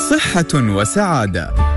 صحة وسعادة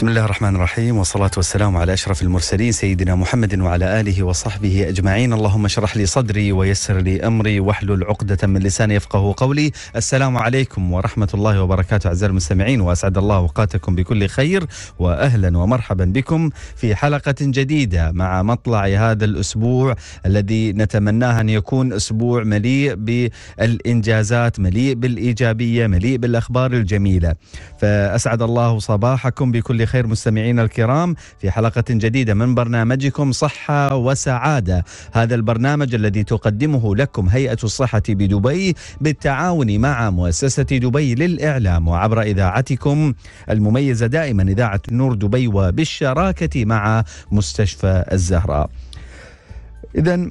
بسم الله الرحمن الرحيم والصلاة والسلام على أشرف المرسلين سيدنا محمد وعلى آله وصحبه أجمعين اللهم اشرح لي صدري ويسر لي أمري واحلل عقدة من لساني يفقه قولي السلام عليكم ورحمة الله وبركاته أعزائي المستمعين وأسعد الله أوقاتكم بكل خير وأهلا ومرحبا بكم في حلقة جديدة مع مطلع هذا الأسبوع الذي نتمناه أن يكون أسبوع مليء بالإنجازات مليء بالإيجابية مليء بالأخبار الجميلة فأسعد الله صباحكم بكل خير مستمعينا الكرام في حلقة جديدة من برنامجكم صحة وسعادة هذا البرنامج الذي تقدمه لكم هيئة الصحة بدبي بالتعاون مع مؤسسة دبي للإعلام وعبر إذاعتكم المميزة دائما إذاعة نور دبي وبالشراكة مع مستشفى الزهراء إذا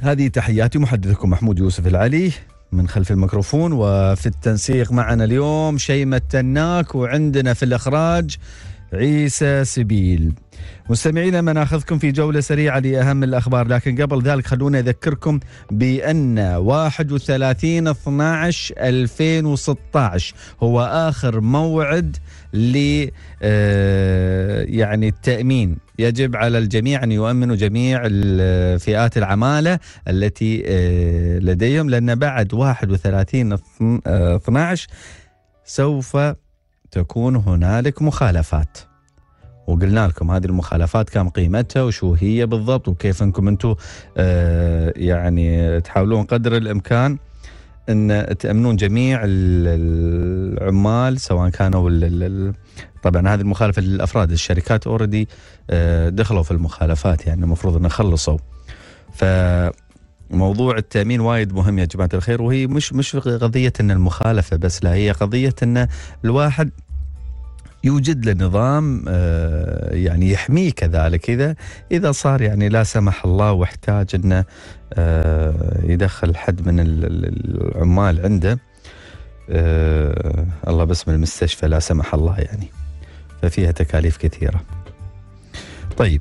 هذه تحياتي محدثكم محمود يوسف العلي من خلف الميكروفون وفي التنسيق معنا اليوم شيمة تناك وعندنا في الإخراج عيسى سبيل مستمعينا ما ناخذكم في جولة سريعة لأهم الأخبار لكن قبل ذلك خلونا أذكركم بأن 31 12 2016 هو آخر موعد ل آه، يعني التامين يجب على الجميع ان يؤمنوا جميع آه، فئات العماله التي آه، لديهم لان بعد 31 12 سوف تكون هنالك مخالفات وقلنا لكم هذه المخالفات كم قيمتها وشو هي بالضبط وكيف انكم انتم يعني تحاولون قدر الامكان ان تامنون جميع العمال سواء كانوا طبعا هذه المخالفه للافراد الشركات اوريدي آه، دخلوا في المخالفات يعني المفروض انه خلصوا ف موضوع التامين وايد مهم يا جماعه الخير وهي مش مش قضيه ان المخالفه بس لا هي قضيه ان الواحد يوجد له نظام آه، يعني يحميه كذلك اذا اذا صار يعني لا سمح الله واحتاج انه آه، يدخل حد من العمال عنده آه، الله باسم المستشفى لا سمح الله يعني ففيها تكاليف كثيره. طيب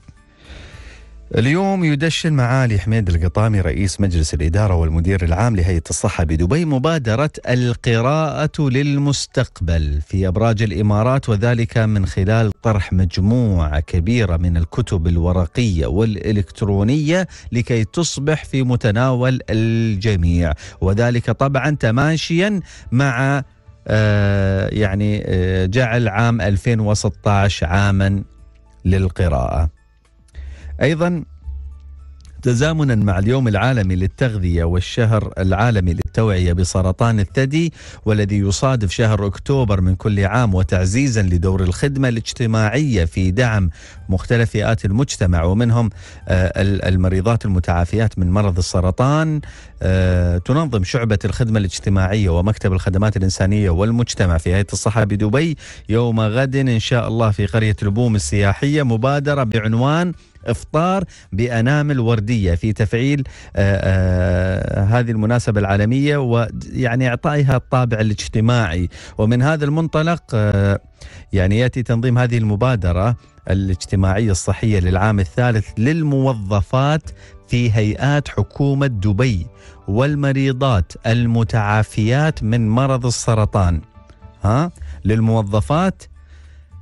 اليوم يدشن معالي حميد القطامي رئيس مجلس الإدارة والمدير العام لهيئة الصحة بدبي مبادرة القراءة للمستقبل في أبراج الإمارات وذلك من خلال طرح مجموعة كبيرة من الكتب الورقية والإلكترونية لكي تصبح في متناول الجميع وذلك طبعا تماشيا مع آه، يعني آه، جعل عام 2016 عاما للقراءه أيضا تزامنا مع اليوم العالمي للتغذية والشهر العالمي للتوعية بسرطان الثدي والذي يصادف شهر أكتوبر من كل عام وتعزيزا لدور الخدمة الاجتماعية في دعم مختلف فئات المجتمع ومنهم آه، المريضات المتعافيات من مرض السرطان آه، تنظم شعبة الخدمة الاجتماعية ومكتب الخدمات الإنسانية والمجتمع في هيئة الصحة بدبي يوم غد إن شاء الله في قرية البوم السياحية مبادرة بعنوان إفطار بأنامل وردية في تفعيل آه، آه، هذه المناسبة العالمية ويعني إعطائها الطابع الاجتماعي ومن هذا المنطلق آه، يعني يأتي تنظيم هذه المبادرة الاجتماعية الصحية للعام الثالث للموظفات في هيئات حكومة دبي والمريضات المتعافيات من مرض السرطان ها للموظفات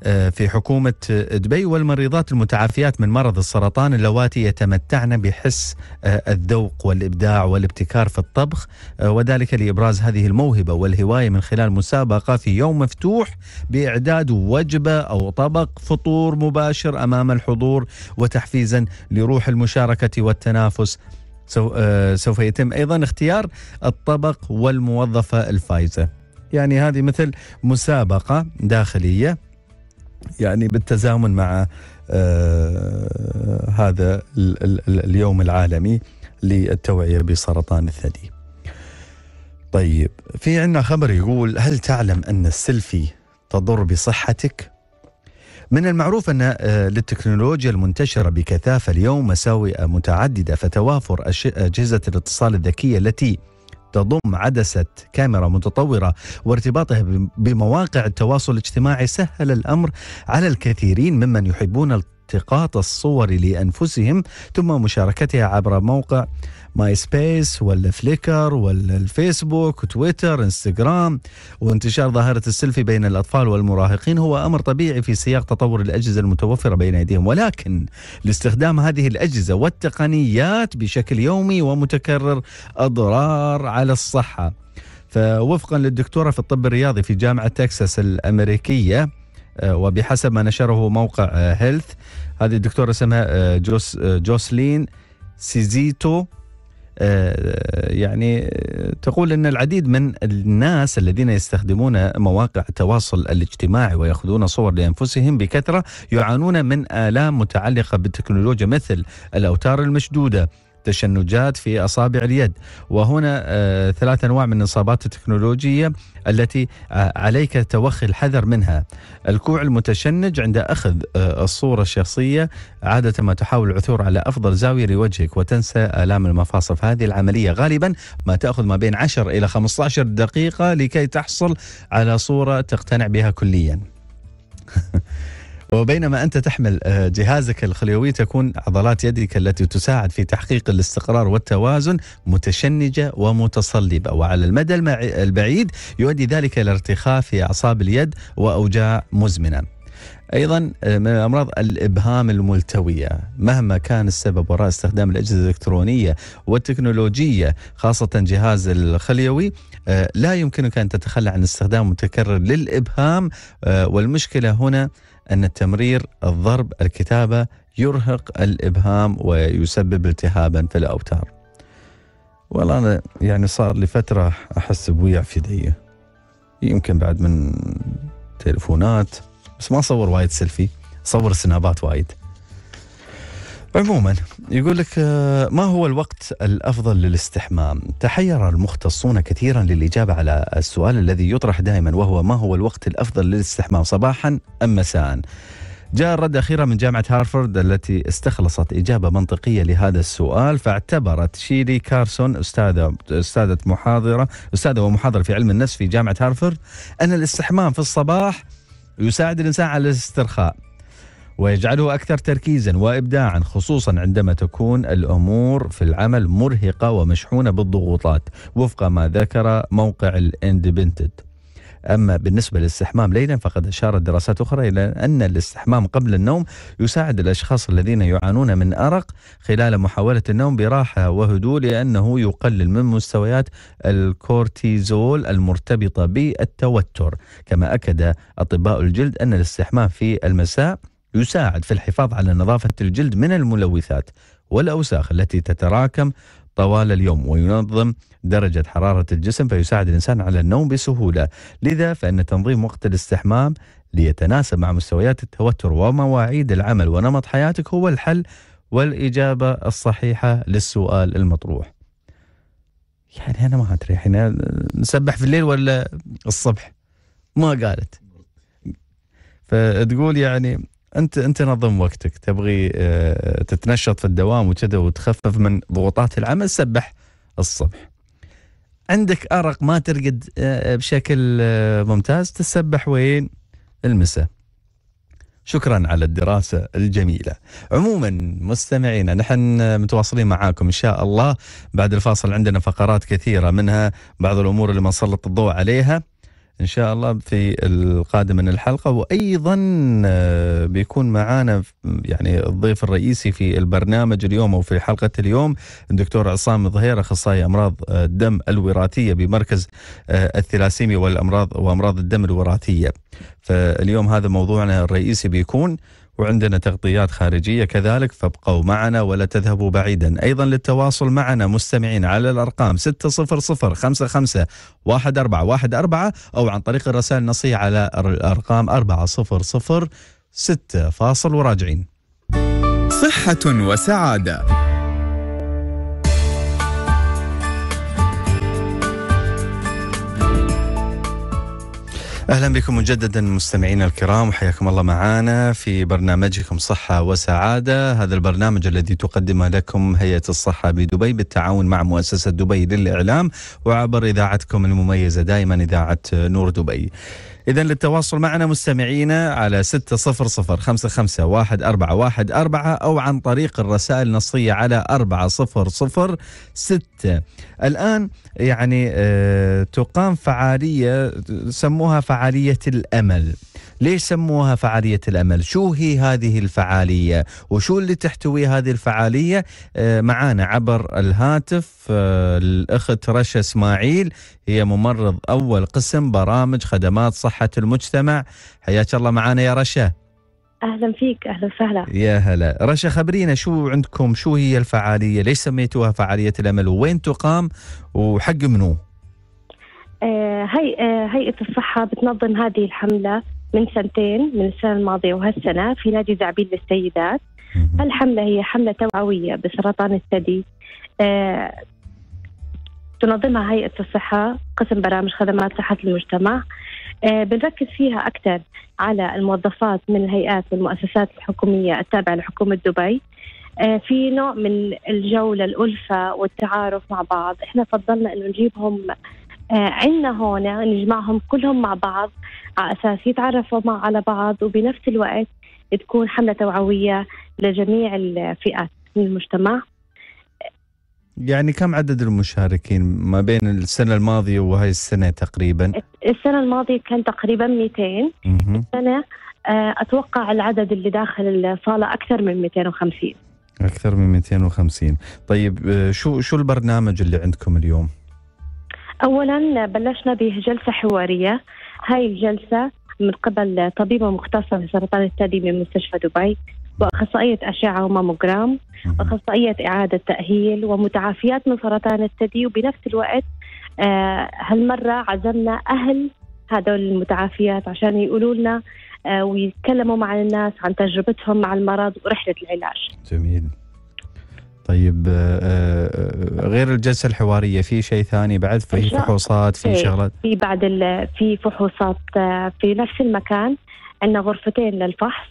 آه، في حكومة دبي والمريضات المتعافيات من مرض السرطان اللواتي يتمتعن بحس آه، الذوق والإبداع والابتكار في الطبخ آه، وذلك لإبراز هذه الموهبة والهواية من خلال مسابقة في يوم مفتوح بإعداد وجبة أو طبق فطور مباشر أمام الحضور وتحفيزا لروح المشاركة والتنافس سوف يتم أيضا اختيار الطبق والموظفة الفائزة يعني هذه مثل مسابقة داخلية يعني بالتزامن مع آه، هذا اليوم العالمي للتوعية بسرطان الثدي طيب في عندنا خبر يقول هل تعلم أن السيلفي تضر بصحتك؟ من المعروف أن آه، للتكنولوجيا المنتشرة بكثافة اليوم مساوئ متعددة فتوافر أجهزة الاتصال الذكية التي تضم عدسة كاميرا متطورة وارتباطها بمواقع التواصل الاجتماعي سهل الأمر على الكثيرين ممن يحبون التقاط الصور لأنفسهم ثم مشاركتها عبر موقع ماي سبيس ولا فليكر ولا الفيسبوك وتويتر انستغرام وانتشار ظاهرة السيلفي بين الأطفال والمراهقين هو أمر طبيعي في سياق تطور الأجهزة المتوفرة بين أيديهم ولكن لاستخدام هذه الأجهزة والتقنيات بشكل يومي ومتكرر أضرار على الصحة فوفقا للدكتورة في الطب الرياضي في جامعة تكساس الأمريكية آه، وبحسب ما نشره موقع آه، هيلث هذه الدكتورة اسمها آه، جوس جوسلين سيزيتو آه، يعني تقول ان العديد من الناس الذين يستخدمون مواقع التواصل الاجتماعي وياخذون صور لانفسهم بكثره يعانون من الام متعلقه بالتكنولوجيا مثل الاوتار المشدوده تشنجات في أصابع اليد وهنا آه، ثلاث أنواع من الإصابات التكنولوجية التي آه، عليك توخي الحذر منها الكوع المتشنج عند أخذ آه، الصورة الشخصية عادة ما تحاول العثور على أفضل زاوية لوجهك وتنسى آلام المفاصل فهذه العملية غالبا ما تأخذ ما بين 10 إلى 15 دقيقة لكي تحصل على صورة تقتنع بها كليا وبينما أنت تحمل آه، جهازك الخليوي تكون عضلات يدك التي تساعد في تحقيق الاستقرار والتوازن متشنجة ومتصلبة وعلى المدى البعيد يؤدي ذلك إلى ارتخاء في أعصاب اليد وأوجاع مزمنة ايضا آه، من امراض الابهام الملتويه مهما كان السبب وراء استخدام الاجهزه الالكترونيه والتكنولوجيه خاصه جهاز الخليوي آه، لا يمكنك ان تتخلى عن استخدام متكرر للابهام والمشكله هنا أن التمرير الضرب الكتابة يرهق الإبهام ويسبب التهابا في الأوتار والله أنا يعني صار لي فترة أحس بويع في ديه يمكن بعد من تلفونات بس ما أصور وايد سيلفي أصور سنابات وايد عموما يقول لك آه، ما هو الوقت الافضل للاستحمام؟ تحير المختصون كثيرا للاجابه على السؤال الذي يطرح دائما وهو ما هو الوقت الافضل للاستحمام صباحا ام مساء؟ جاء الرد أخيرا من جامعة هارفرد التي استخلصت إجابة منطقية لهذا السؤال فاعتبرت شيلي كارسون أستاذة أستاذة محاضرة أستاذة ومحاضرة في علم النفس في جامعة هارفرد أن الاستحمام في الصباح يساعد الإنسان على الاسترخاء ويجعله اكثر تركيزا وابداعا خصوصا عندما تكون الامور في العمل مرهقه ومشحونه بالضغوطات وفق ما ذكر موقع الاندبنتد. اما بالنسبه للاستحمام ليلا فقد اشارت دراسات اخرى الى ان الاستحمام قبل النوم يساعد الاشخاص الذين يعانون من ارق خلال محاوله النوم براحه وهدوء لانه يقلل من مستويات الكورتيزول المرتبطه بالتوتر، كما اكد اطباء الجلد ان الاستحمام في المساء يساعد في الحفاظ على نظافة الجلد من الملوثات والأوساخ التي تتراكم طوال اليوم وينظم درجة حرارة الجسم فيساعد الإنسان على النوم بسهولة لذا فإن تنظيم وقت الاستحمام ليتناسب مع مستويات التوتر ومواعيد العمل ونمط حياتك هو الحل والإجابة الصحيحة للسؤال المطروح يعني أنا ما أدري حين نسبح في الليل ولا الصبح ما قالت فتقول يعني انت انت نظم وقتك تبغي آه، تتنشط في الدوام وكذا وتخفف من ضغوطات العمل سبح الصبح عندك ارق ما ترقد آه، آه، بشكل ممتاز تسبح وين المساء شكرا على الدراسة الجميلة عموما مستمعينا نحن متواصلين معاكم إن شاء الله بعد الفاصل عندنا فقرات كثيرة منها بعض الأمور اللي ما نسلط الضوء عليها ان شاء الله في القادم من الحلقه وايضا آه، بيكون معانا يعني الضيف الرئيسي في البرنامج اليوم او في حلقه اليوم الدكتور عصام ظهير اخصائي امراض آه، الدم الوراثيه بمركز آه، الثلاسيميا والامراض وامراض الدم الوراثيه فاليوم هذا موضوعنا الرئيسي بيكون وعندنا تغطيات خارجية كذلك فابقوا معنا ولا تذهبوا بعيدا أيضا للتواصل معنا مستمعين على الأرقام 600 55 1414 أو عن طريق الرسائل النصية على الأرقام 400 6 فاصل وراجعين صحة وسعادة اهلا بكم مجددا مستمعينا الكرام وحياكم الله معنا في برنامجكم صحه وسعاده، هذا البرنامج الذي تقدمه لكم هيئه الصحه بدبي بالتعاون مع مؤسسه دبي للاعلام وعبر اذاعتكم المميزه دائما اذاعه نور دبي. إذا للتواصل معنا مستمعينا على أربعة واحد أربعة أو عن طريق الرسائل النصية على ستة الآن يعني آه، تقام فعالية سموها فعالية الأمل ليش سموها فعالية الأمل شو هي هذه الفعالية وشو اللي تحتوي هذه الفعالية آه، معانا عبر الهاتف آه، الأخت رشا إسماعيل هي ممرض أول قسم برامج خدمات صحة المجتمع حياك الله معانا يا رشا اهلا فيك اهلا وسهلا يا هلا رشا خبرينا شو عندكم شو هي الفعاليه ليش سميتوها فعاليه الامل وين تقام وحق منو آه هيئه آه هيئه الصحه بتنظم هذه الحمله من سنتين من السنة الماضية وهالسنة في نادي زعبيل للسيدات هالحملة هي حملة توعوية بسرطان الثدي آه تنظمها هيئة الصحة قسم برامج خدمات صحة المجتمع آه بنركز فيها أكثر على الموظفات من الهيئات والمؤسسات الحكومية التابعة لحكومة دبي آه في نوع من الجولة الألفة والتعارف مع بعض احنا فضلنا أنه نجيبهم عندنا هون نجمعهم يعني كلهم مع بعض على أساس يتعرفوا مع على بعض وبنفس الوقت تكون حملة توعوية لجميع الفئات من المجتمع يعني كم عدد المشاركين ما بين السنة الماضية وهي السنة تقريبا؟ السنة الماضية كان تقريبا 200 السنة آه، أتوقع العدد اللي داخل الصالة أكثر من 250 أكثر من 250 طيب آه، شو شو البرنامج اللي عندكم اليوم؟ اولا بلشنا بجلسه حواريه هاي الجلسه من قبل طبيبه مختصه في سرطان الثدي من مستشفى دبي واخصائيه اشعه وماموجرام واخصائيه اعاده تاهيل ومتعافيات من سرطان الثدي وبنفس الوقت آه، هالمره عزمنا اهل هذول المتعافيات عشان يقولوا لنا آه، ويتكلموا مع الناس عن تجربتهم مع المرض ورحله العلاج. جميل. طيب آه، آه، غير الجلسه الحواريه في شيء ثاني بعد في فحوصات في إيه، شغلات في بعد في فحوصات آه، في نفس المكان عندنا غرفتين للفحص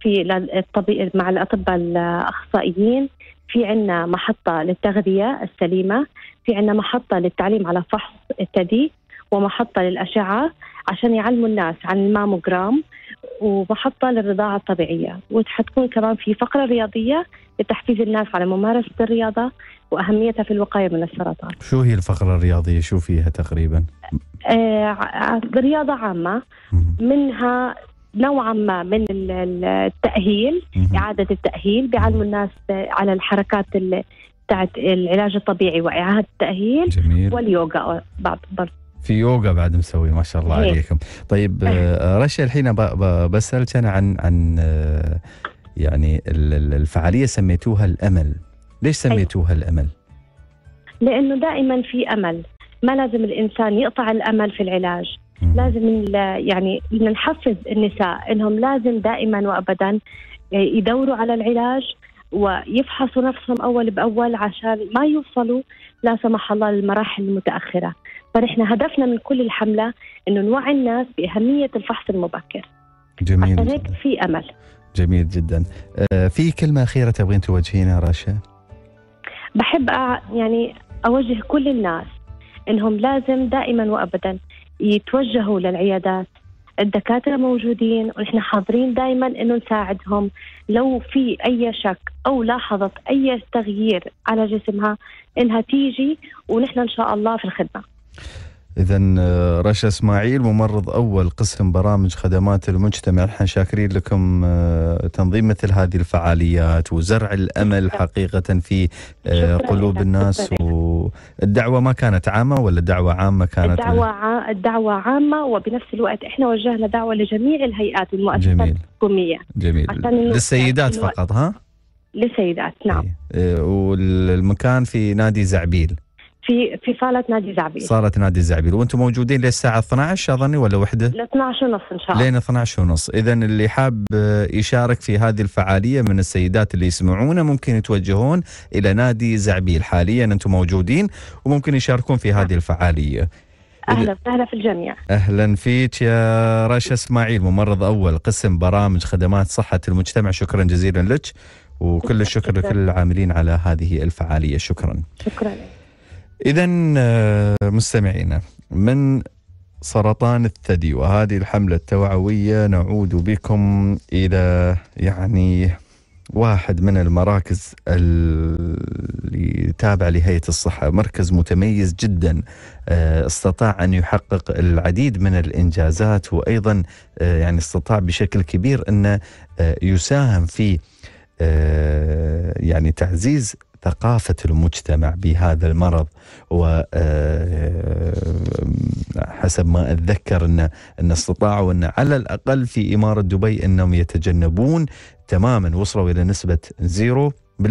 في للطبيب مع الاطباء الاخصائيين في عندنا محطه للتغذيه السليمه في عندنا محطه للتعليم على فحص الثدي ومحطة للأشعة عشان يعلموا الناس عن الماموجرام ومحطة للرضاعة الطبيعية وحتكون كمان في فقرة رياضية لتحفيز الناس على ممارسة الرياضة وأهميتها في الوقاية من السرطان شو هي الفقرة الرياضية شو فيها تقريبا؟ آه رياضة عامة منها نوعا ما من التأهيل إعادة التأهيل بيعلموا الناس على الحركات بتاعت العلاج الطبيعي وإعادة التأهيل جميل. واليوغا برضه في يوغا بعد مسوي ما شاء الله عليكم طيب آه، رشا الحين بسالك انا عن عن آه، يعني الفعاليه سميتوها الامل ليش أيوه. سميتوها الامل لانه دائما في امل ما لازم الانسان يقطع الامل في العلاج لازم يعني نحفز النساء انهم لازم دائما وابدا آه، يدوروا على العلاج ويفحصوا نفسهم اول باول عشان ما يوصلوا لا سمح الله للمراحل المتاخره فنحن هدفنا من كل الحملة أنه نوعي الناس بأهمية الفحص المبكر جميل عشان هيك في أمل جميل جدا آه، في كلمة أخيرة تبغين توجهينها رشا بحب يعني أوجه كل الناس أنهم لازم دائما وأبدا يتوجهوا للعيادات الدكاترة موجودين ونحن حاضرين دائما انه نساعدهم لو في اي شك او لاحظت اي تغيير على جسمها انها تيجي ونحن ان شاء الله في الخدمه. إذا آه، رشا إسماعيل ممرض أول قسم برامج خدمات المجتمع نحن شاكرين لكم آه، تنظيم مثل هذه الفعاليات وزرع الأمل حقيقة في آه، قلوب الناس والدعوة ما كانت عامة ولا الدعوة عامة كانت الدعوة الدعوة عامة وبنفس الوقت احنا وجهنا دعوة لجميع الهيئات والمؤسسات الحكومية جميل, جميل. للسيدات فقط ها؟ للسيدات نعم إيه. إيه، والمكان في نادي زعبيل في في صاله نادي زعبيل صاله نادي زعبيل وانتم موجودين للساعه 12 اظني ولا وحده؟ ل 12 ونص ان شاء الله لين 12 ونص اذا اللي حاب يشارك في هذه الفعاليه من السيدات اللي يسمعونا ممكن يتوجهون الى نادي زعبيل حاليا انتم موجودين وممكن يشاركون في هذه الفعاليه اهلا وسهلا في الجميع اهلا فيك يا رشا اسماعيل ممرض اول قسم برامج خدمات صحه المجتمع شكرا جزيلا لك وكل الشكر لكل العاملين على هذه الفعاليه شكرا شكرا إذا آه، مستمعينا من سرطان الثدي وهذه الحملة التوعوية نعود بكم إلى يعني واحد من المراكز اللي تابع لهيئة الصحة مركز متميز جدا آه، استطاع أن يحقق العديد من الإنجازات وأيضا آه، يعني استطاع بشكل كبير أن يساهم في يعني تعزيز ثقافة المجتمع بهذا المرض وحسب آه، آه، ما أتذكر أن, أن استطاعوا أن على الأقل في إمارة دبي أنهم يتجنبون تماما وصلوا إلى نسبة 0%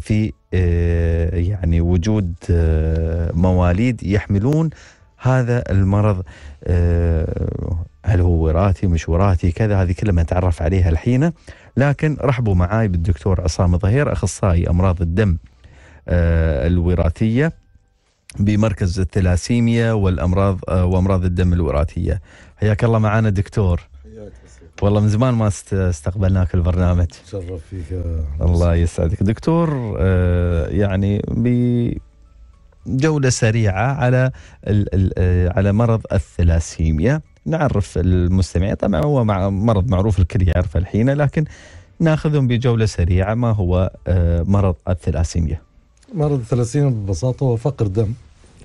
في آه، يعني وجود مواليد يحملون هذا المرض هل هو وراثي مش وراثي كذا هذه كلها ما نتعرف عليها الحين لكن رحبوا معاي بالدكتور عصام ظهير اخصائي امراض الدم آه، الوراثيه بمركز الثلاسيميا والامراض آه، وامراض الدم الوراثيه حياك الله معنا دكتور والله من زمان ما استقبلناك البرنامج تشرف فيك الله يسعدك دكتور آه، يعني بجوله سريعه على على مرض الثلاسيميا نعرف المستمعين طبعا هو مع مرض معروف الكل يعرفه الحين لكن ناخذهم بجوله سريعه ما هو آه، مرض الثلاسيميا؟ مرض الثلاسيميا ببساطه هو فقر دم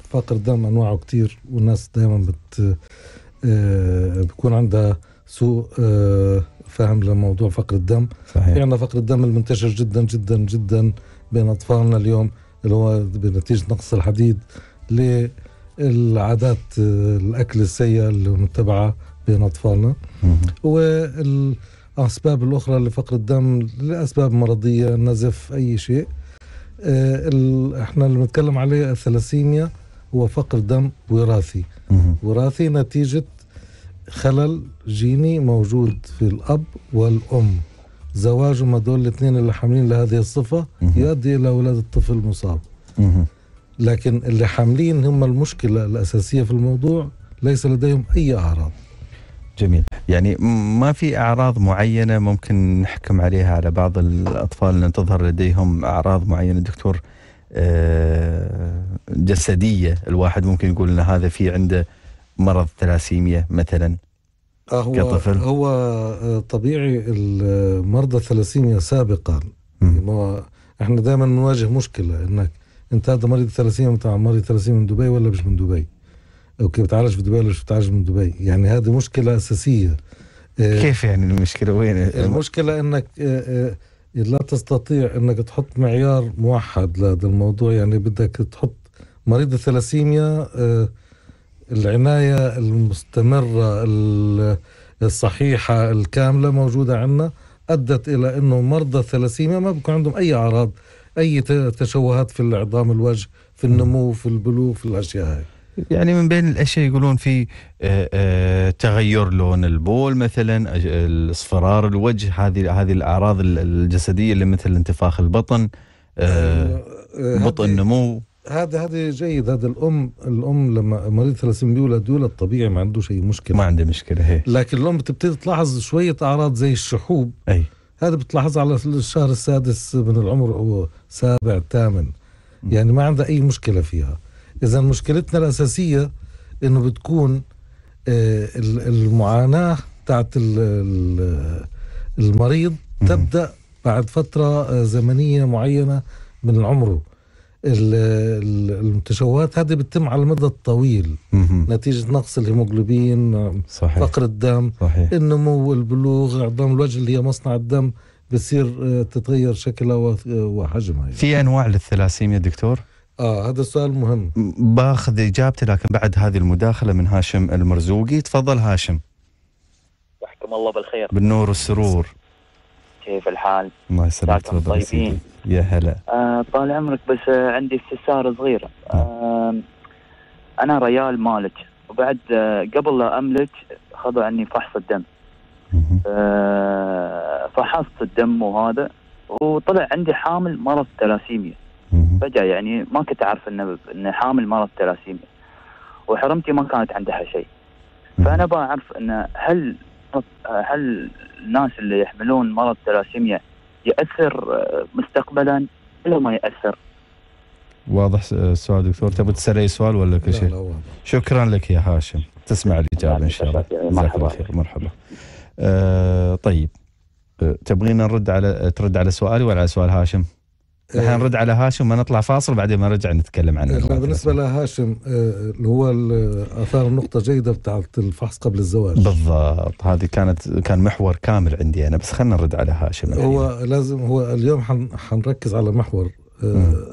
فقر دم انواعه كتير والناس دائما بت آه، بكون عندها سوء آه، فهم لموضوع فقر الدم صحيح عندنا يعني فقر الدم المنتشر جدا جدا جدا بين اطفالنا اليوم اللي هو بنتيجه نقص الحديد ليه العادات الاكل السيئه المتبعه بين اطفالنا والاسباب الاخرى لفقر الدم لاسباب مرضيه نزف اي شيء آه، احنا اللي بنتكلم عليه الثلاسيميا هو فقر دم وراثي وراثي نتيجه خلل جيني موجود في الاب والام زواجهم هذول الاثنين اللي حاملين لهذه الصفه يؤدي الى ولاده الطفل مصاب لكن اللي حاملين هم المشكلة الأساسية في الموضوع ليس لديهم أي أعراض جميل يعني ما في أعراض معينة ممكن نحكم عليها على بعض الأطفال أن تظهر لديهم أعراض معينة دكتور آه، جسدية الواحد ممكن يقول أن هذا في عنده مرض ثلاسيميا مثلا آه، هو كطفل هو آه، طبيعي مرضى الثلاسيميا سابقا احنا دائما نواجه مشكله انك انت هذا مريض الثلاسيميا بتاع مريض الثلاسيميا من دبي ولا مش من دبي؟ اوكي بتعالج في دبي ولا مش بتعالج من دبي؟ يعني هذه مشكله اساسيه آه، كيف يعني المشكله وين؟ المشكله انك آه، آه، لا تستطيع انك تحط معيار موحد لهذا الموضوع يعني بدك تحط مريض الثلاسيميا العنايه المستمره الصحيحه الكامله موجوده عندنا ادت الى انه مرضى الثلاسيميا ما بكون عندهم اي اعراض اي تشوهات في العظام الوجه في النمو في البلوغ في الاشياء هاي يعني من بين الاشياء يقولون في آه، آه، تغير لون البول مثلا اصفرار الوجه هذه هذه الاعراض الجسديه اللي مثل انتفاخ البطن آه، بطء النمو هذا هذا جيد هذا الام الام لما مريض ثلاسيميا يولد يولد طبيعي ما عنده شيء مشكله ما عنده مشكله هي. لكن الام بتبتدي تلاحظ شويه اعراض زي الشحوب اي هذا بتلاحظ على الشهر السادس من العمر أو سابع الثامن يعني ما عندها أي مشكلة فيها إذا مشكلتنا الأساسية إنه بتكون آه، المعاناة تاعت المريض تبدأ بعد فترة آه، زمنية معينة من عمره المتشوهات هذه بتتم على المدى الطويل نتيجة نقص الهيموجلوبين فقر الدم صحيح. النمو البلوغ عظام الوجه اللي هي مصنع الدم بتصير آه، تتغير شكلها آه، وحجمها يعني. في انواع للثلاسيميا دكتور؟ اه هذا السؤال مهم باخذ اجابتي لكن بعد هذه المداخله من هاشم المرزوقي تفضل هاشم يحكم الله بالخير بالنور والسرور كيف الحال؟ الله يسلمك طيبين يا هلا آه طال عمرك بس آه عندي استفسار صغير آه. آه انا ريال مالك وبعد آه قبل لا املك خذوا عني فحص الدم آه فحصت الدم وهذا وطلع عندي حامل مرض تلاسيميا فجاه يعني ما كنت اعرف انه انه حامل مرض تلاسيميا وحرمتي ما كانت عندها شيء فانا بعرف انه هل آه، هل الناس اللي يحملون مرض ثلاسيميا ياثر آه، مستقبلا ولا ما ياثر؟ واضح السؤال آه، دكتور تبغى تسال اي سؤال ولا كل شيء؟ شكرا لك يا هاشم تسمع الاجابه ان شاء الله مرحبا خير مرحبا آه طيب تبغينا نرد على ترد على سؤالي ولا على سؤال هاشم؟ رح إيه. نرد على هاشم ما نطلع فاصل بعدين ما نرجع نتكلم عنه إيه، بالنسبه لهاشم إيه، اللي هو اثار نقطه جيده بتاعت الفحص قبل الزواج بالضبط هذه كانت كان محور كامل عندي انا بس خلينا نرد على هاشم هو لازم هو اليوم حنركز على محور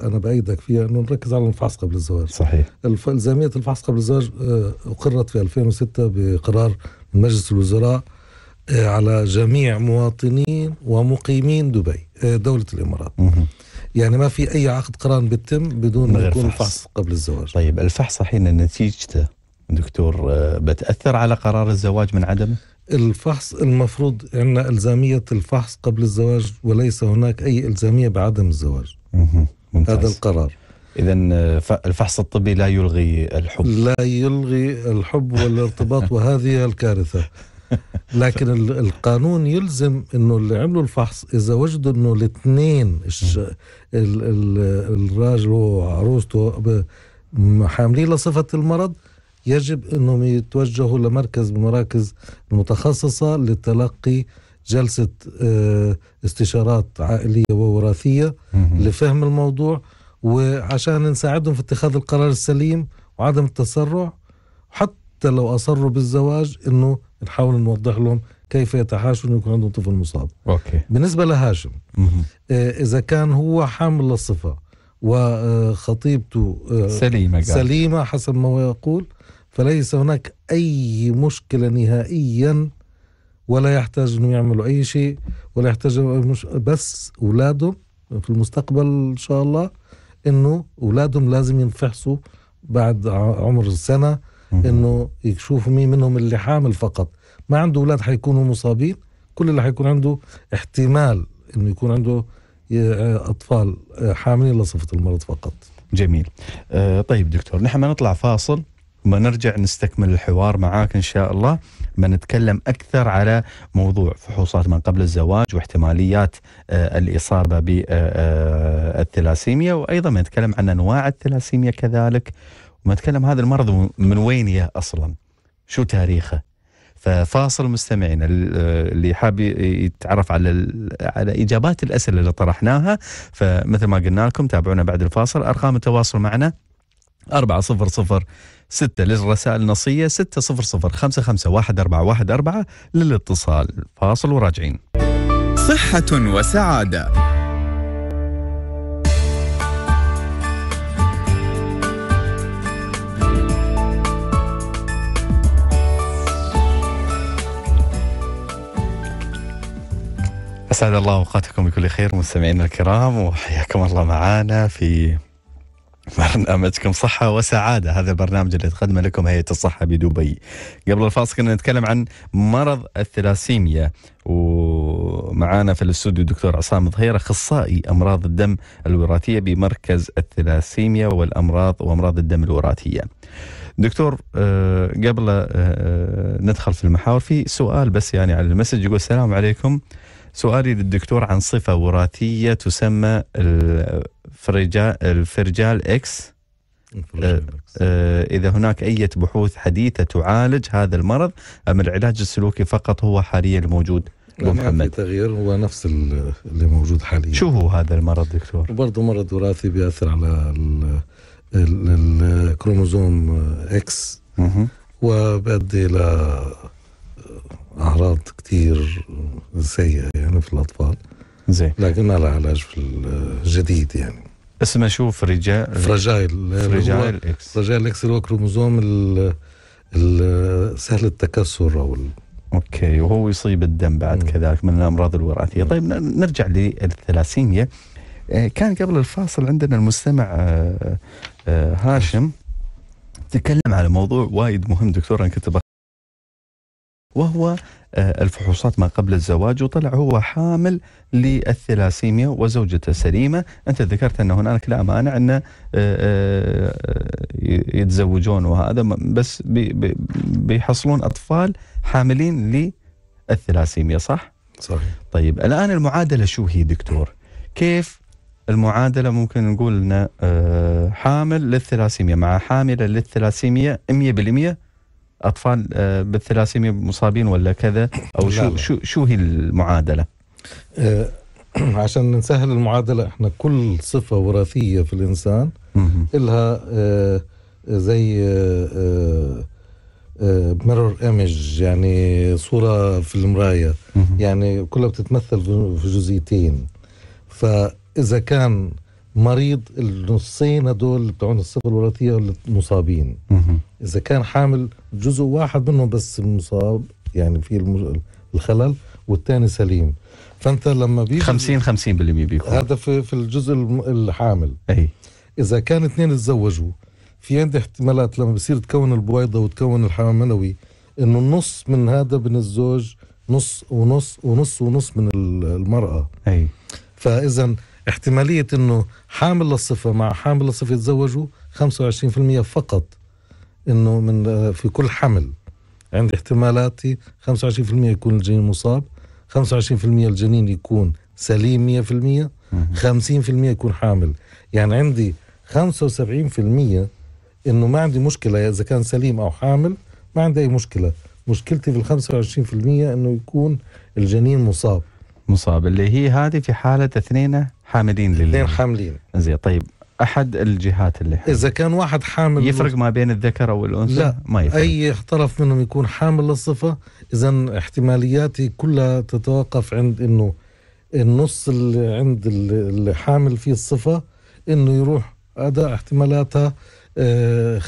انا بايدك فيها انه نركز على الفحص قبل الزواج صحيح الزاميه الفحص قبل الزواج اقرت في 2006 بقرار من مجلس الوزراء على جميع مواطنين ومقيمين دبي دولة الإمارات يعني ما في أي عقد قران بيتم بدون ما يكون فحص قبل الزواج طيب الفحص حين نتيجته دكتور آه، بتأثر على قرار الزواج من عدمه؟ الفحص المفروض عندنا إلزامية الفحص قبل الزواج وليس هناك أي إلزامية بعدم الزواج ممتاز. هذا القرار إذا آه، الفحص الطبي لا يلغي الحب لا يلغي الحب والارتباط وهذه الكارثة لكن القانون يلزم انه اللي عملوا الفحص اذا وجدوا انه الاثنين الراجل وعروسته حاملين لصفه المرض يجب انهم يتوجهوا لمركز من المراكز المتخصصه لتلقي جلسه آه، استشارات عائليه ووراثيه لفهم الموضوع وعشان نساعدهم في اتخاذ القرار السليم وعدم التسرع حتى لو اصروا بالزواج انه نحاول نوضح لهم كيف يتحاشوا يكون عندهم طفل مصاب اوكي بالنسبه لهاشم آه، اذا كان هو حامل للصفه وخطيبته آه، سليمه سليمه حسب ما هو يقول فليس هناك اي مشكله نهائيا ولا يحتاج انه يعملوا اي شيء ولا يحتاج بس اولادهم في المستقبل ان شاء الله انه اولادهم لازم ينفحصوا بعد عمر سنه انه يشوفوا مين منهم اللي حامل فقط ما عنده اولاد حيكونوا مصابين كل اللي حيكون عنده احتمال انه يكون عنده آه، اطفال آه، حاملين لصفه المرض فقط جميل أه طيب دكتور نحن ما نطلع فاصل وما نرجع نستكمل الحوار معاك ان شاء الله ما نتكلم اكثر على موضوع فحوصات من قبل الزواج واحتماليات آه الاصابه بالثلاسيميا آه، وايضا ما نتكلم عن انواع الثلاسيميا كذلك ما اتكلم هذا المرض من وين يا اصلا شو تاريخه ففاصل مستمعينا اللي حاب يتعرف على على اجابات الاسئله اللي طرحناها فمثل ما قلنا لكم تابعونا بعد الفاصل ارقام التواصل معنا 4006 6 للرسائل النصيه 600 للاتصال فاصل وراجعين صحه وسعاده أسعد الله أوقاتكم بكل خير مستمعينا الكرام وحياكم الله معنا في برنامجكم صحة وسعادة هذا البرنامج اللي تقدمه لكم هيئة الصحة بدبي قبل الفاصل كنا نتكلم عن مرض الثلاسيميا ومعانا في الاستوديو دكتور عصام ظهير اخصائي امراض الدم الوراثيه بمركز الثلاسيميا والامراض وامراض الدم الوراثيه. دكتور آه، قبل آه، آه، ندخل في المحاور في سؤال بس يعني على المسج يقول السلام عليكم سؤالي للدكتور عن صفة وراثية تسمى الفرجال, الفرجال إكس آه، آه، إذا هناك أي بحوث حديثة تعالج هذا المرض أم العلاج السلوكي فقط هو حاليا الموجود ابو محمد تغيير هو نفس اللي موجود حاليا شو هو هذا المرض دكتور؟ برضه مرض وراثي بياثر على الكروموزوم اكس وبيؤدي الى اعراض كثير سيئه يعني في الاطفال زين لكن لها علاج في الجديد يعني اسمه شو فرجاء فراجايل فراجايل اكس فراجايل اكس اللي هو كروموزوم سهل التكسر او اوكي وهو يصيب الدم بعد كذلك من الامراض الوراثيه طيب نرجع للثلاسيميا آه، كان قبل الفاصل عندنا المستمع آه، آه، هاشم تكلم على موضوع وايد مهم دكتور انا كنت وهو آه، الفحوصات ما قبل الزواج وطلع هو حامل للثلاسيميا وزوجته سليمه، انت ذكرت ان هناك لا مانع ان آه، آه، يتزوجون وهذا بس بيحصلون اطفال حاملين للثلاسيميا صح؟ صحيح طيب الان المعادله شو هي دكتور؟ كيف المعادله ممكن نقول ان حامل للثلاسيميا مع حامله للثلاسيميا 100% اطفال آه، بالثلاسيميا مصابين ولا كذا او شو شو شو هي المعادله؟ آه، عشان نسهل المعادله احنا كل صفه وراثيه في الانسان لها آه، زي ميرور ايمج يعني صوره في المرايه يعني كلها بتتمثل في جزئيتين فاذا كان مريض النصين هدول بتوعون الصفه الوراثيه المصابين اذا كان حامل جزء واحد منهم بس مصاب يعني في الخلل والثاني سليم فانت لما بيجي 50 50% بيكون هذا في, في الجزء الحامل اي اذا كان اثنين تزوجوا في عندي احتمالات لما بصير تكون البويضه وتكون الحمام المنوي انه النص من هذا من الزوج نص ونص ونص ونص من المراه اي فاذا احتماليه انه حامل للصفه مع حامل للصفه يتزوجوا 25% فقط انه من آه، في كل حمل عندي احتمالاتي 25% يكون الجنين مصاب 25% الجنين يكون سليم 100% 50% يكون حامل يعني عندي 75% انه ما عندي مشكله اذا كان سليم او حامل ما عندي اي مشكله مشكلتي في ال 25% انه يكون الجنين مصاب مصاب اللي هي هذه في حاله اثنين حاملين لله اثنين حاملين زين طيب احد الجهات اللي حامل. اذا كان واحد حامل يفرق ما بين الذكر او الانثى لا ما يفرق. اي طرف منهم يكون حامل للصفه اذا احتمالياتي كلها تتوقف عند انه النص اللي عند اللي حامل فيه الصفه انه يروح اداء احتمالاتها 50% آه،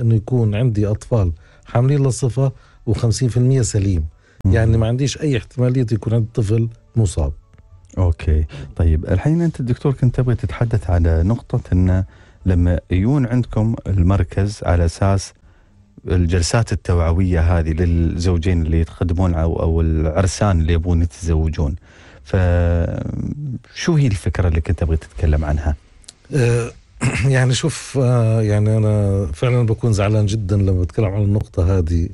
انه يكون عندي اطفال حاملين للصفه و50% سليم يعني ما عنديش اي احتماليه يكون عندي طفل مصاب اوكي طيب الحين انت دكتور كنت تبغى تتحدث على نقطه انه لما يجون عندكم المركز على اساس الجلسات التوعويه هذه للزوجين اللي يتقدمون او او العرسان اللي يبغون يتزوجون ف شو هي الفكره اللي كنت تبغى تتكلم عنها؟ أه، يعني شوف أه، يعني انا فعلا بكون زعلان جدا لما بتكلم عن النقطه هذه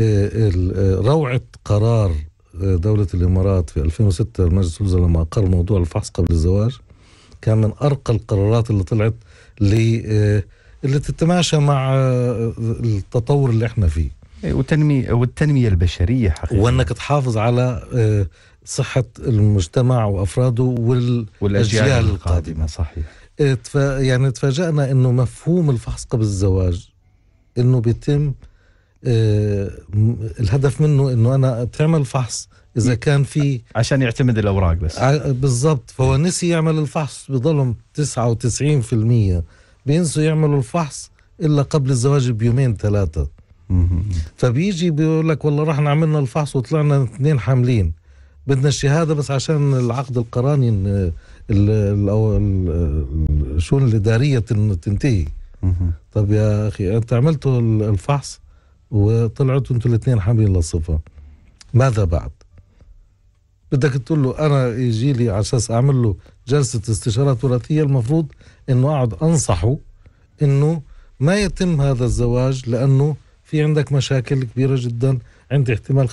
أه، روعه قرار دولة الإمارات في 2006 المجلس الوزراء لما أقر موضوع الفحص قبل الزواج كان من أرقى القرارات اللي طلعت اللي آه، اللي تتماشى مع آه، التطور اللي احنا فيه وتنمية والتنمية البشرية حقيقة وأنك تحافظ على آه، صحة المجتمع وأفراده وال... والأجيال القادمة صحيح يعني تفاجأنا أنه مفهوم الفحص قبل الزواج أنه بيتم آه، الهدف منه انه انا تعمل فحص اذا كان في عشان يعتمد الاوراق بس بالضبط فهو نسي يعمل الفحص بضلهم 99% بينسوا يعملوا الفحص الا قبل الزواج بيومين ثلاثه فبيجي بيقول لك والله رحنا عملنا الفحص وطلعنا اثنين حاملين بدنا الشهاده بس عشان العقد القراني الشؤون الاداريه تنتهي طب يا اخي انت عملتوا الفحص وطلعت انتوا الاثنين حاملين للصفه ماذا بعد؟ بدك تقول له انا يجي لي على اساس اعمل له جلسه استشارات وراثيه المفروض انه اقعد انصحه انه ما يتم هذا الزواج لانه في عندك مشاكل كبيره جدا عندي احتمال 25%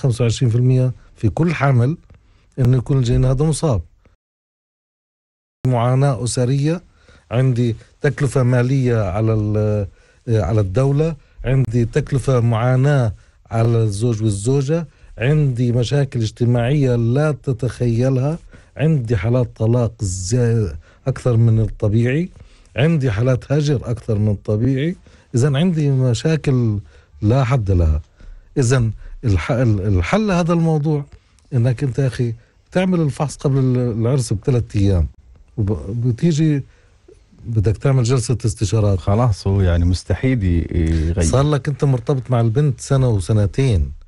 في كل حمل انه يكون الجنين هذا مصاب معاناه اسريه عندي تكلفه ماليه على على الدوله عندي تكلفة معاناة على الزوج والزوجة عندي مشاكل اجتماعية لا تتخيلها عندي حالات طلاق أكثر من الطبيعي عندي حالات هجر أكثر من الطبيعي إذا عندي مشاكل لا حد لها إذا الحل لهذا الموضوع إنك أنت يا أخي تعمل الفحص قبل العرس بثلاث أيام وبتيجي بدك تعمل جلسة استشارات خلاص هو يعني مستحيل يغير صار لك انت مرتبط مع البنت سنة وسنتين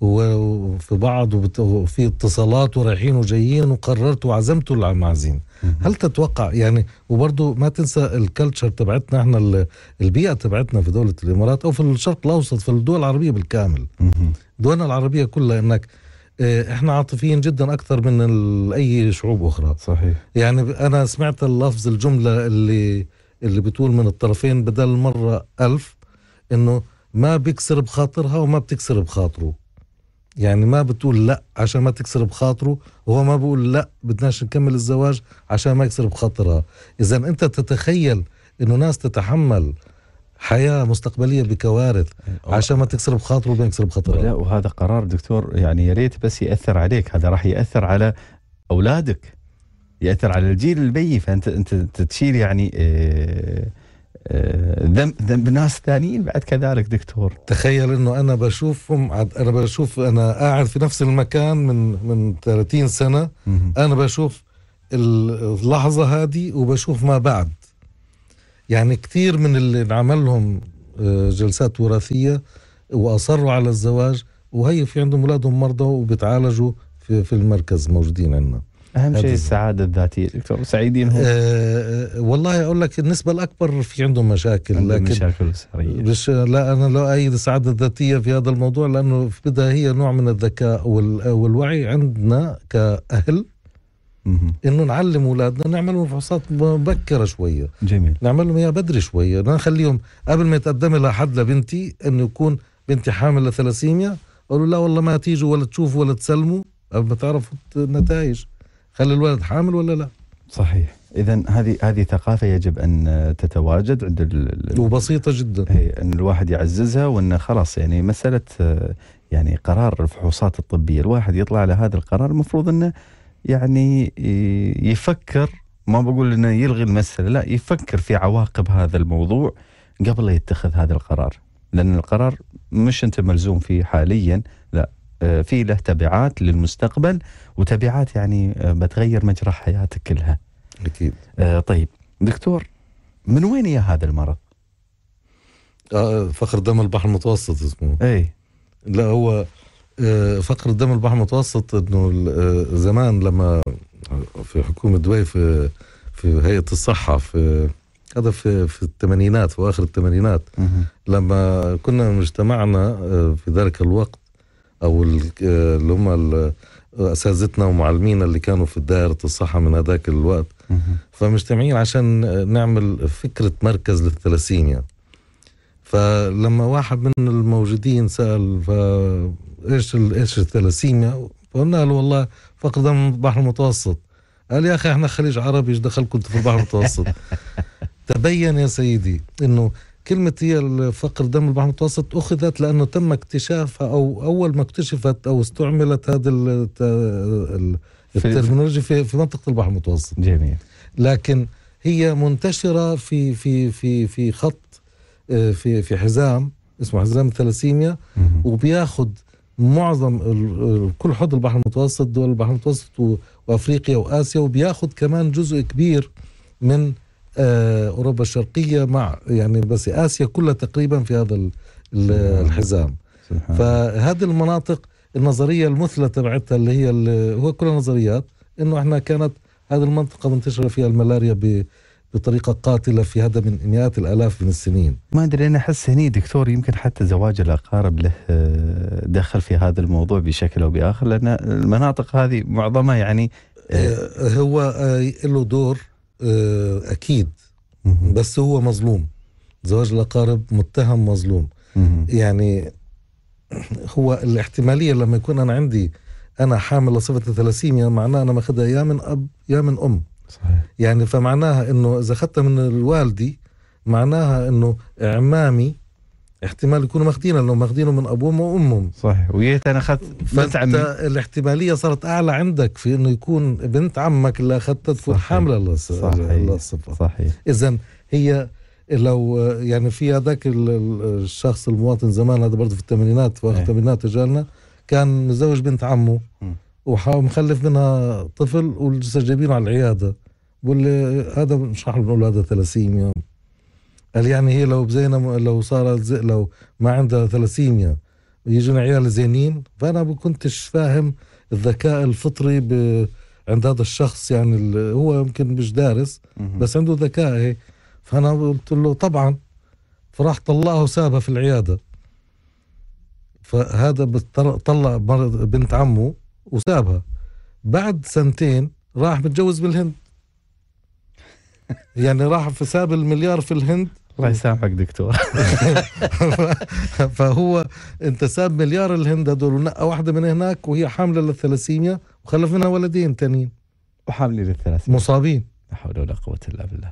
وفي بعض وفي اتصالات ورايحين وجايين وقررت وعزمتوا المعزين هل تتوقع يعني وبرضه ما تنسى الكلتشر تبعتنا احنا البيئه تبعتنا في دوله الامارات او في الشرق الاوسط في الدول العربيه بالكامل دولنا العربيه كلها انك آه، احنا عاطفيين جدا اكثر من اي شعوب اخرى صحيح يعني انا سمعت اللفظ الجمله اللي اللي بتقول من الطرفين بدل مره ألف انه ما بيكسر بخاطرها وما بتكسر بخاطره يعني ما بتقول لا عشان ما تكسر بخاطره وهو ما بيقول لا بدناش نكمل الزواج عشان ما يكسر بخاطرها اذا انت تتخيل انه ناس تتحمل حياه مستقبليه بكوارث عشان ما تكسر بخاطره وبين يكسر بخطره لا وهذا قرار دكتور يعني يا ريت بس ياثر عليك هذا راح ياثر على اولادك ياثر على الجيل البي فانت انت تشيل يعني آه، آه، ذنب ذنب ناس ثانيين بعد كذلك دكتور تخيل انه انا بشوفهم انا بشوف انا قاعد في نفس المكان من من 30 سنه انا بشوف اللحظه هذه وبشوف ما بعد يعني كثير من اللي انعمل لهم آه، جلسات وراثيه واصروا على الزواج وهي في عندهم اولادهم مرضى وبتعالجوا في, في المركز موجودين عندنا اهم شيء السعاده الذاتيه دكتور سعيدين هم آه،, أه والله اقول لك النسبه الاكبر في عندهم مشاكل عندهم لكن مشاكل اسريه مش لا انا لا ايد السعاده الذاتيه في هذا الموضوع لانه بدها هي نوع من الذكاء والوعي عندنا كاهل انه نعلم اولادنا نعمل لهم فحوصات مبكره شويه جميل نعمل لهم اياها بدري شويه ما نخليهم قبل ما يتقدم لها حد لبنتي انه يكون بنتي حامل لثلاسيميا قالوا لا والله ما تيجوا ولا تشوفوا ولا تسلموا قبل ما تعرفوا النتائج خلي الولد حامل ولا لا صحيح اذا هذه هذه ثقافه يجب ان تتواجد عند ال وبسيطه جدا اي ان الواحد يعززها وانه خلاص يعني مساله آه، يعني قرار الفحوصات الطبيه الواحد يطلع على هذا القرار المفروض انه يعني إيه، يفكر ما بقول انه يلغي المساله لا يفكر في عواقب هذا الموضوع قبل لا يتخذ هذا القرار لان القرار مش انت ملزوم فيه حاليا لا آه، في له تبعات للمستقبل وتبعات يعني آه، بتغير مجرى حياتك كلها اكيد آه، طيب دكتور من وين يا هذا المرض آه فخر دم البحر المتوسط اسمه اي لا هو آه، فقر الدم البحر المتوسط انه آه، زمان لما في حكومه دبي في في هيئه الصحه في هذا في في الثمانينات في اخر الثمانينات لما كنا مجتمعنا آه، في ذلك الوقت او اللي هم اساتذتنا ومعلمينا اللي كانوا في دائره الصحه من هذاك الوقت فمجتمعين عشان نعمل فكره مركز للثلاثين يعني فلما واحد من الموجودين سال ايش ايش الثلاسيميا فقلنا له والله فقد البحر المتوسط قال يا اخي احنا خليج عربي ايش دخلكم في البحر المتوسط تبين يا سيدي انه كلمة هي الفقر دم البحر المتوسط أخذت لأنه تم اكتشافها أو أول ما اكتشفت أو استعملت هذا الترمينولوجيا في, في منطقة البحر المتوسط جميل لكن هي منتشرة في في في في خط في في حزام اسمه حزام الثلاسيميا وبياخذ معظم كل حوض البحر المتوسط دول البحر المتوسط وافريقيا واسيا وبياخذ كمان جزء كبير من آه، اوروبا الشرقيه مع يعني بس اسيا كلها تقريبا في هذا الحزام فهذه المناطق النظريه المثلى تبعتها اللي هي اللي هو كلها نظريات انه احنا كانت هذه المنطقه منتشره فيها الملاريا بطريقه قاتله في هذا من مئات الالاف من السنين. ما ادري انا احس هني دكتور يمكن حتى زواج الاقارب له آه، دخل في هذا الموضوع بشكل او باخر لان المناطق هذه معظمها يعني آه، آه، هو له دور اكيد بس هو مظلوم زواج الاقارب متهم مظلوم يعني هو الاحتماليه لما يكون انا عندي انا حامل لصفه الثلاثيميا معناه انا ماخذها يا من اب يا من ام صحيح. يعني فمعناها انه اذا اخذتها من الوالدي معناها انه عمامي احتمال يكونوا ماخدينه لانه ماخذينه من ابوهم وامهم صحيح ويت انا اخذت بنت عمي الاحتماليه صارت اعلى عندك في انه يكون بنت عمك اللي اخذتها تكون حامله للص... صحيح صحيح اذا هي لو يعني في هذاك الشخص المواطن زمان هذا برضه في الثمانينات في إيه. الثمانينات اجانا كان متزوج بنت عمه م. ومخلف منها طفل جايبين على العياده بقول لي هذا مش رح نقول هذا ثلاسيميا قال يعني هي لو بزينا لو صارت زي لو ما عندها ثلاسيميا يجون عيال زينين فانا ما كنتش فاهم الذكاء الفطري ب... عند هذا الشخص يعني هو يمكن مش دارس بس عنده ذكاء هي فانا قلت له طبعا فراح طلعه وسابها في العياده فهذا طلع بنت عمه وسابها بعد سنتين راح متجوز بالهند يعني راح في ساب المليار في الهند الله يسامحك دكتور فهو انت ساب مليار الهند هذول ونقى واحده من هناك وهي حامله للثلاسيميا وخلف منها ولدين تانيين وحامله للثلاسيميا مصابين لا حول ولا قوه الا بالله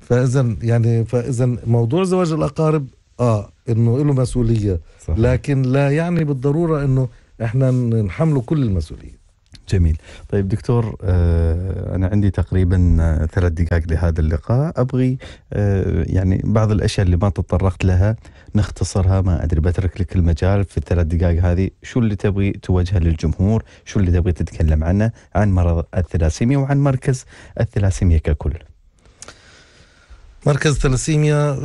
فاذا يعني فاذا موضوع زواج الاقارب اه انه له مسؤوليه صحيح. لكن لا يعني بالضروره انه احنا نحمله كل المسؤوليه جميل طيب دكتور آه، أنا عندي تقريبا آه، ثلاث دقائق لهذا اللقاء أبغي آه، يعني بعض الأشياء اللي ما تطرقت لها نختصرها ما أدري بترك لك المجال في الثلاث دقائق هذه شو اللي تبغي توجهه للجمهور شو اللي تبغي تتكلم عنه عن مرض الثلاسيميا وعن مركز الثلاسيميا ككل مركز ثلاسيميا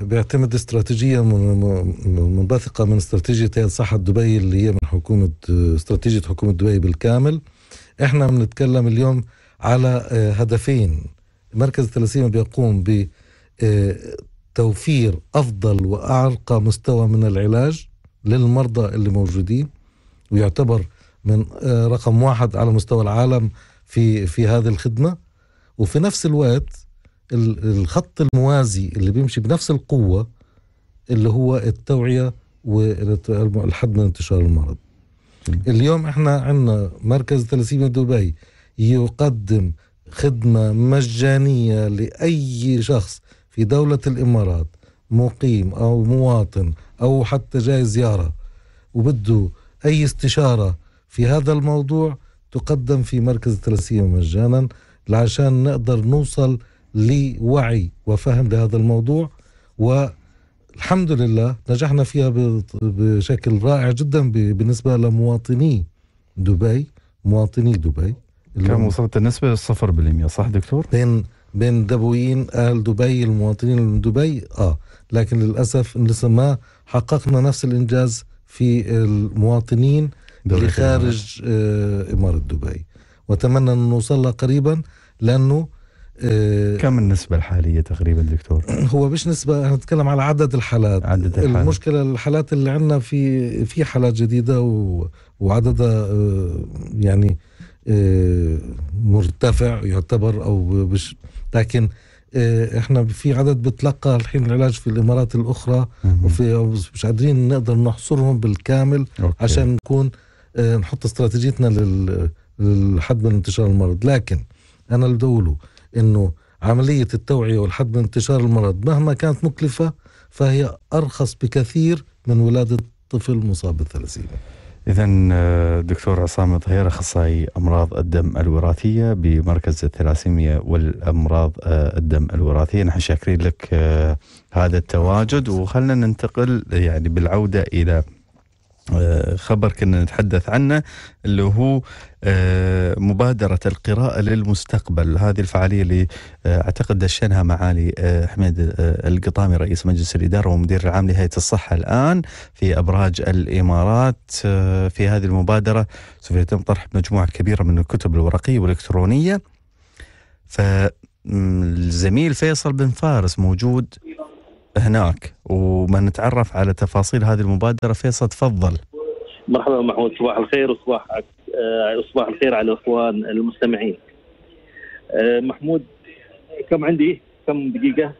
بيعتمد استراتيجيه منبثقه من استراتيجيه صحه دبي اللي هي من حكومه استراتيجيه حكومه دبي بالكامل احنا بنتكلم اليوم على آه، هدفين مركز ثلاسيميا بيقوم بتوفير آه، افضل واعرق مستوى من العلاج للمرضى اللي موجودين ويعتبر من آه، رقم واحد على مستوى العالم في في هذه الخدمه وفي نفس الوقت الخط الموازي اللي بيمشي بنفس القوة اللي هو التوعية والحد من انتشار المرض اليوم احنا عندنا مركز تلاسيميا دبي يقدم خدمة مجانية لأي شخص في دولة الإمارات مقيم أو مواطن أو حتى جاي زيارة وبده أي استشارة في هذا الموضوع تقدم في مركز التلاسيميا مجانا عشان نقدر نوصل لوعي وفهم لهذا الموضوع والحمد لله نجحنا فيها بشكل رائع جدا بالنسبة لمواطني دبي مواطني دبي كم وصلت النسبة 0% صح دكتور؟ بين بين دبويين اهل دبي المواطنين من دبي اه لكن للاسف لسه ما حققنا نفس الانجاز في المواطنين اللي خارج آه، اماره دبي واتمنى ان نوصل قريبا لانه آه، كم النسبة الحالية تقريبا دكتور؟ هو مش نسبة انا بتكلم على عدد الحالات عدد الحالات المشكلة الحالات اللي عندنا في في حالات جديدة وعددها آه، يعني آه، مرتفع يعتبر او مش لكن احنا في عدد بتلقى الحين العلاج في الامارات الاخرى وفي مش قادرين نقدر نحصرهم بالكامل أوكي. عشان نكون نحط استراتيجيتنا للحد من انتشار المرض لكن انا اللي بدي انه عمليه التوعيه والحد من انتشار المرض مهما كانت مكلفه فهي ارخص بكثير من ولاده طفل مصاب بالثلاسيميا. إذا آه، دكتور عصام الطهير أخصائي أمراض الدم الوراثية بمركز الثلاسيميا والأمراض آه، الدم الوراثية نحن شاكرين لك آه، هذا التواجد وخلنا ننتقل يعني بالعودة إلى آه، خبر كنا نتحدث عنه اللي هو آه، مبادرة القراءة للمستقبل هذه الفعالية اللي آه، أعتقد دشنها معالي حميد القطامي رئيس مجلس الإدارة ومدير العام لهيئة الصحة الآن في أبراج الإمارات في هذه المبادرة سوف يتم طرح مجموعة كبيرة من الكتب الورقية والإلكترونية ف الزميل فيصل بن فارس موجود هناك نتعرف على تفاصيل هذه المبادره فيصل تفضل مرحبا محمود صباح الخير وصباح آه، صباح الخير على الاخوان المستمعين آه، محمود كم عندي كم دقيقه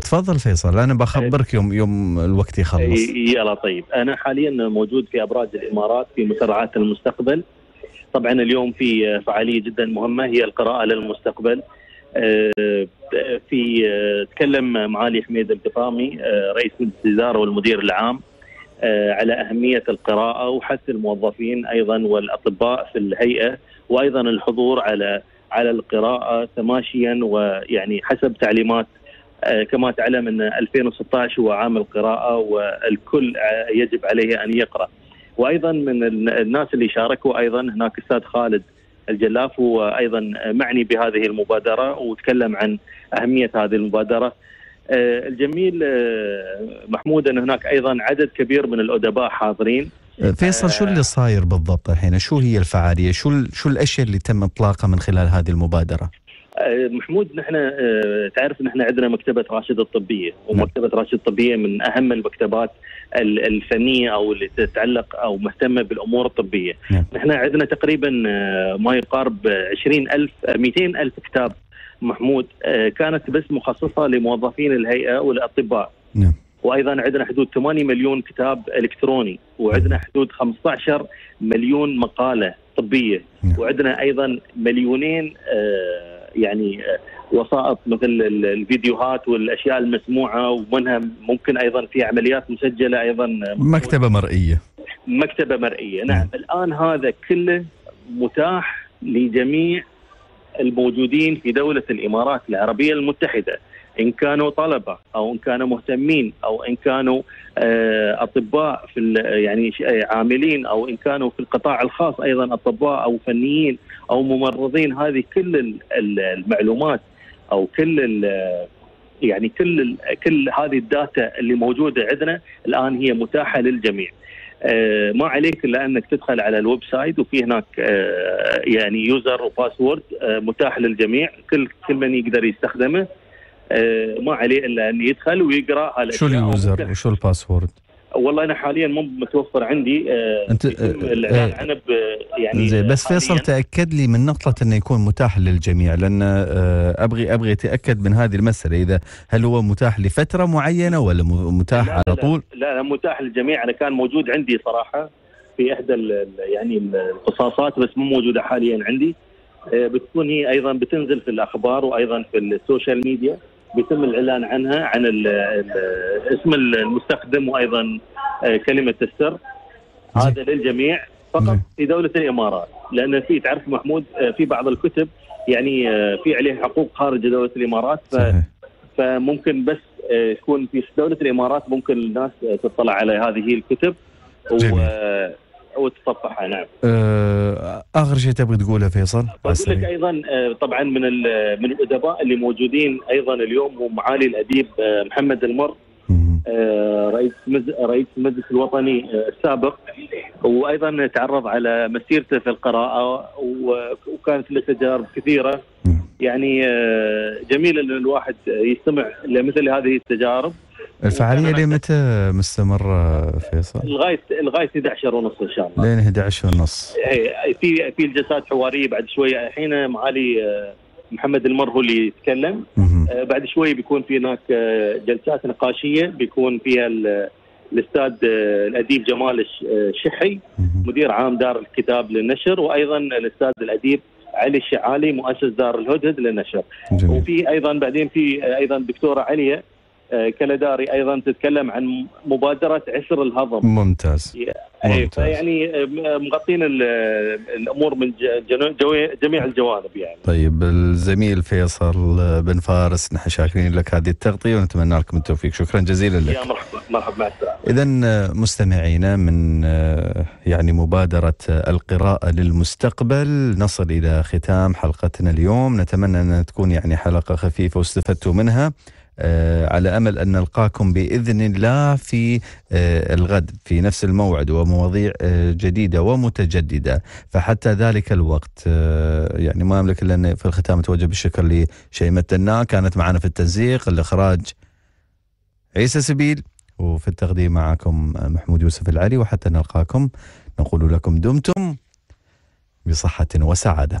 تفضل فيصل انا بخبرك يوم يوم الوقت يخلص يلا طيب انا حاليا موجود في ابراج الامارات في مسرعات المستقبل طبعا اليوم في فعاليه جدا مهمه هي القراءه للمستقبل آه، في آه، تكلم معالي حميد القطامي آه، رئيس مجلس الاداره والمدير العام على اهميه القراءه وحث الموظفين ايضا والاطباء في الهيئه وايضا الحضور على على القراءه تماشيا ويعني حسب تعليمات كما تعلم ان 2016 هو عام القراءه والكل يجب عليه ان يقرا. وايضا من الناس اللي شاركوا ايضا هناك استاذ خالد الجلاف هو ايضا معني بهذه المبادره وتكلم عن اهميه هذه المبادره آه، الجميل آه، محمود ان هناك ايضا عدد كبير من الادباء حاضرين آه، فيصل شو اللي صاير بالضبط الحين؟ شو هي الفعاليه؟ شو شو الاشياء اللي تم اطلاقها من خلال هذه المبادره؟ آه، محمود نحن آه، تعرف نحن عندنا مكتبه راشد الطبيه ومكتبه راشد الطبيه من اهم المكتبات الفنيه او اللي تتعلق او مهتمه بالامور الطبيه نعم. نحن عندنا تقريبا آه، ما يقارب 200 200000 كتاب محمود كانت بس مخصصه لموظفين الهيئه والاطباء نعم وايضا عندنا حدود 8 مليون كتاب الكتروني وعندنا نعم. حدود 15 مليون مقاله طبيه نعم. وعندنا ايضا مليونين آه يعني وسائط مثل الفيديوهات والاشياء المسموعه ومنها ممكن ايضا في عمليات مسجله ايضا مكتبه مرئيه مكتبه مرئيه نعم, نعم. الان هذا كله متاح لجميع الموجودين في دوله الامارات العربيه المتحده ان كانوا طلبه او ان كانوا مهتمين او ان كانوا آه، اطباء في يعني آه، عاملين او ان كانوا في القطاع الخاص ايضا اطباء او فنيين او ممرضين هذه كل المعلومات او كل يعني كل كل هذه الداتا اللي موجوده عندنا الان هي متاحه للجميع. آه، ما عليك الا انك تدخل على الويب سايت وفي هناك يعني يوزر وباسورد متاح للجميع كل كل من يقدر يستخدمه آه، ما عليه الا ان يدخل ويقرا هالاشياء شو اليوزر وشو الباسورد؟ والله انا حاليا مو متوفر عندي آه، انت آه، الاعلان يعني زي بس فيصل تاكد لي من نقطه انه يكون متاح للجميع لان ابغي ابغي اتاكد من هذه المساله اذا هل هو متاح لفتره معينه ولا متاح لا على طول؟ لا لا متاح للجميع انا كان موجود عندي صراحه في احدى يعني القصاصات بس مو موجوده حاليا عندي بتكون هي ايضا بتنزل في الاخبار وايضا في السوشيال ميديا بيتم الاعلان عنها عن الـ الـ اسم المستخدم وايضا آه، كلمه السر هذا للجميع فقط في دوله الامارات لان في تعرف محمود آه، في بعض الكتب يعني آه، في عليها حقوق خارج دوله الامارات ف فممكن بس يكون في دوله الامارات ممكن الناس تطلع على هذه الكتب و او تصفحها نعم. آه، اخر شيء تبغي تقوله فيصل؟ بقول لك ايضا آه، طبعا من من الادباء اللي موجودين ايضا اليوم هو معالي الاديب آه، محمد المر رئيس رئيس المجلس الوطني السابق وايضا تعرض على مسيرته في القراءه وكانت له تجارب كثيره يعني جميل ان الواحد يستمع لمثل هذه التجارب الفعاليه لي متى مستمره فيصل؟ لغايه لغايه 11 ونص ان شاء الله لين 11 ونص اي إيه، في في جلسات حواريه بعد شويه الحين معالي آه، محمد المر هو اللي يتكلم آه، بعد شوي بيكون في هناك آه، جلسات نقاشيه بيكون فيها الاستاذ الاديب جمال الشحي مدير عام دار الكتاب للنشر وايضا الاستاذ الاديب علي الشعالي مؤسس دار الهدهد للنشر جميل. وفي ايضا بعدين في ايضا دكتوره عليا آه، كلداري ايضا تتكلم عن مبادره عسر الهضم ممتاز يعني فيعني آه، مغطين الامور من جميع الجوانب يعني طيب الزميل فيصل بن فارس نحن شاكرين لك هذه التغطيه ونتمنى لكم التوفيق شكرا جزيلا لك يا مرحبا مرحبا مع السلامه اذا آه، مستمعينا من يعني مبادره القراءه للمستقبل نصل الى ختام حلقتنا اليوم نتمنى ان تكون يعني حلقه خفيفه واستفدتوا منها آه، على امل ان نلقاكم باذن الله في آه، الغد في نفس الموعد ومواضيع آه، جديده ومتجدده فحتى ذلك الوقت يعني ما املك الا في الختام توجه بالشكر لشيمه النا كانت معنا في التنسيق الاخراج عيسى سبيل وفي التقديم معكم محمود يوسف العلي وحتى نلقاكم نقول لكم دمتم بصحه وسعاده